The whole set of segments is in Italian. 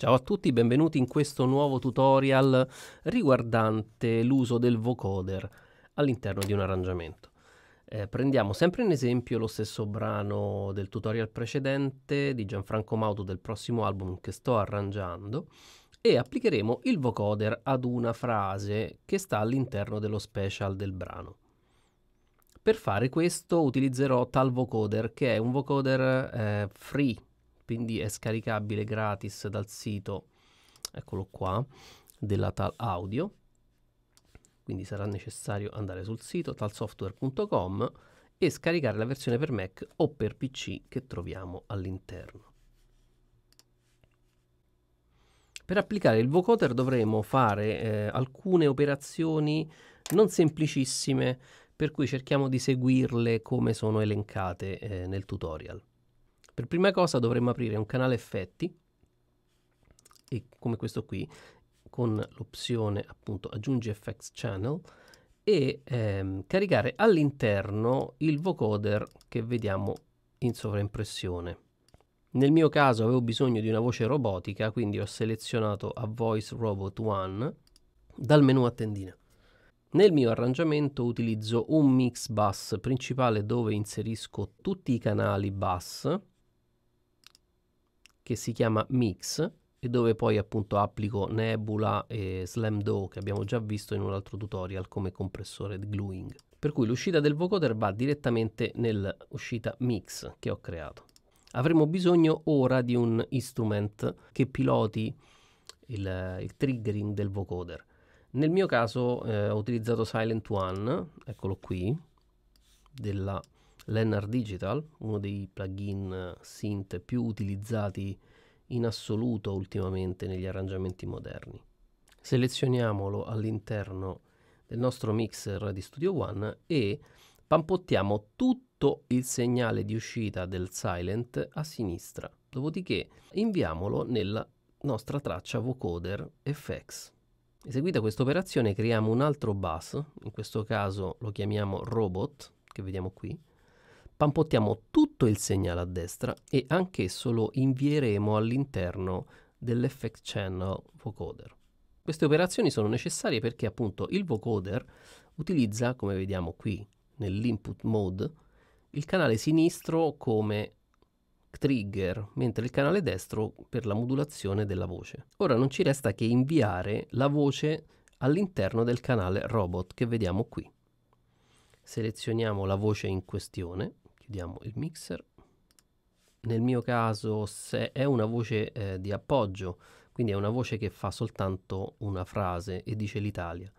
Ciao a tutti, benvenuti in questo nuovo tutorial riguardante l'uso del vocoder all'interno di un arrangiamento. Eh, prendiamo sempre in esempio lo stesso brano del tutorial precedente di Gianfranco Mauto del prossimo album che sto arrangiando e applicheremo il vocoder ad una frase che sta all'interno dello special del brano. Per fare questo utilizzerò tal vocoder che è un vocoder eh, free quindi è scaricabile gratis dal sito, eccolo qua, della Tal Audio. Quindi sarà necessario andare sul sito talsoftware.com e scaricare la versione per Mac o per PC che troviamo all'interno. Per applicare il vocoder dovremo fare eh, alcune operazioni non semplicissime, per cui cerchiamo di seguirle come sono elencate eh, nel tutorial. Per prima cosa dovremmo aprire un canale effetti, e come questo qui, con l'opzione appunto aggiungi effects channel, e ehm, caricare all'interno il vocoder che vediamo in sovraimpressione. Nel mio caso avevo bisogno di una voce robotica, quindi ho selezionato a Voice Robot 1 dal menu a tendina. Nel mio arrangiamento utilizzo un mix bus principale dove inserisco tutti i canali bus che si chiama Mix e dove poi appunto applico Nebula e Slamdo che abbiamo già visto in un altro tutorial come compressore di gluing. Per cui l'uscita del vocoder va direttamente nell'uscita Mix che ho creato. Avremo bisogno ora di un instrument che piloti il, il triggering del vocoder. Nel mio caso eh, ho utilizzato Silent One, eccolo qui, della Lennart Digital, uno dei plugin synth più utilizzati in assoluto ultimamente negli arrangiamenti moderni. Selezioniamolo all'interno del nostro mixer di Studio One e pampottiamo tutto il segnale di uscita del silent a sinistra, dopodiché inviamolo nella nostra traccia vocoder FX. Eseguita questa operazione creiamo un altro bus, in questo caso lo chiamiamo robot, che vediamo qui, pampottiamo tutto il segnale a destra e anch'esso lo invieremo all'interno dell'effect channel vocoder. Queste operazioni sono necessarie perché appunto il vocoder utilizza, come vediamo qui nell'input mode, il canale sinistro come trigger, mentre il canale destro per la modulazione della voce. Ora non ci resta che inviare la voce all'interno del canale robot che vediamo qui. Selezioniamo la voce in questione chiudiamo il mixer nel mio caso se è una voce eh, di appoggio quindi è una voce che fa soltanto una frase e dice l'Italia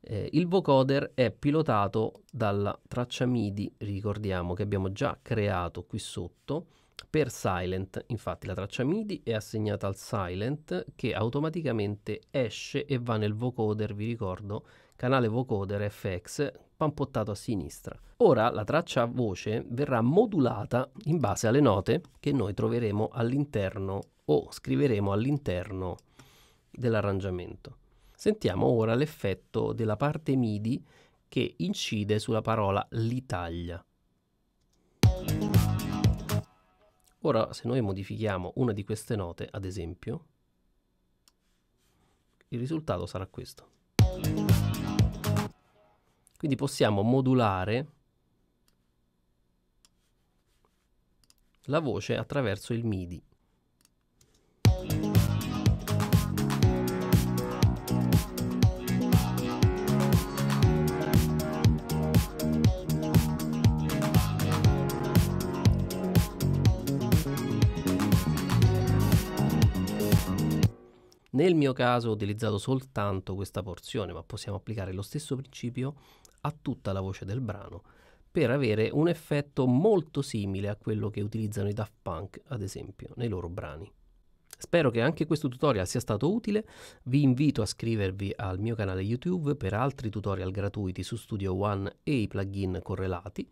eh, il vocoder è pilotato dalla traccia MIDI ricordiamo che abbiamo già creato qui sotto per silent, infatti, la traccia MIDI è assegnata al silent che automaticamente esce e va nel vocoder, vi ricordo, canale vocoder FX pampottato a sinistra. Ora la traccia voce verrà modulata in base alle note che noi troveremo all'interno o scriveremo all'interno dell'arrangiamento. Sentiamo ora l'effetto della parte MIDI che incide sulla parola l'Italia. Ora, se noi modifichiamo una di queste note, ad esempio, il risultato sarà questo. Quindi possiamo modulare la voce attraverso il MIDI. Nel mio caso ho utilizzato soltanto questa porzione, ma possiamo applicare lo stesso principio a tutta la voce del brano per avere un effetto molto simile a quello che utilizzano i Daft Punk, ad esempio, nei loro brani. Spero che anche questo tutorial sia stato utile, vi invito a iscrivervi al mio canale YouTube per altri tutorial gratuiti su Studio One e i plugin correlati,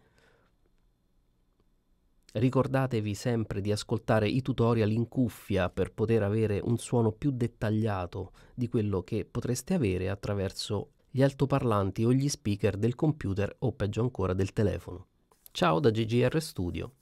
Ricordatevi sempre di ascoltare i tutorial in cuffia per poter avere un suono più dettagliato di quello che potreste avere attraverso gli altoparlanti o gli speaker del computer o peggio ancora del telefono. Ciao da GGR Studio.